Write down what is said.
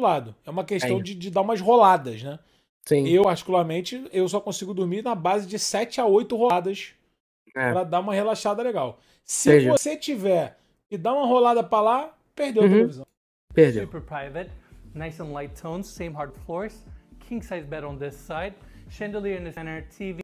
lado. É uma questão de, de, dar umas roladas, né? Sim. Eu, particularmente, eu só consigo dormir na base de 7 a 8 roladas é. para dar uma relaxada legal. Se Seja. você tiver e dar uma rolada para lá, perdeu uhum. a televisão. Perdeu. Super private, nice and light tones, same hard floors, king size bed on this side, chandelier in the center, TV